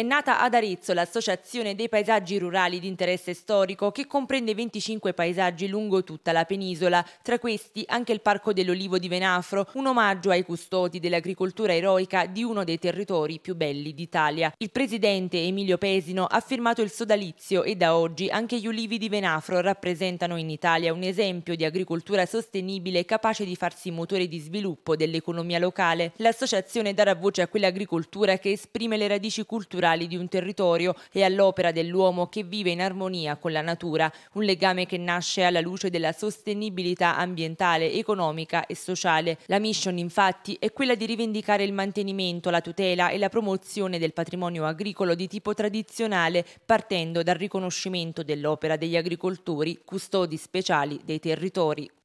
È nata ad Arezzo l'Associazione dei Paesaggi Rurali di Interesse Storico che comprende 25 paesaggi lungo tutta la penisola, tra questi anche il Parco dell'Olivo di Venafro, un omaggio ai custodi dell'agricoltura eroica di uno dei territori più belli d'Italia. Il presidente Emilio Pesino ha firmato il sodalizio e da oggi anche gli olivi di Venafro rappresentano in Italia un esempio di agricoltura sostenibile capace di farsi motore di sviluppo dell'economia locale. L'associazione darà voce a quell'agricoltura che esprime le radici culturali naturali di un territorio e all'opera dell'uomo che vive in armonia con la natura, un legame che nasce alla luce della sostenibilità ambientale, economica e sociale. La mission infatti è quella di rivendicare il mantenimento, la tutela e la promozione del patrimonio agricolo di tipo tradizionale partendo dal riconoscimento dell'opera degli agricoltori, custodi speciali dei territori.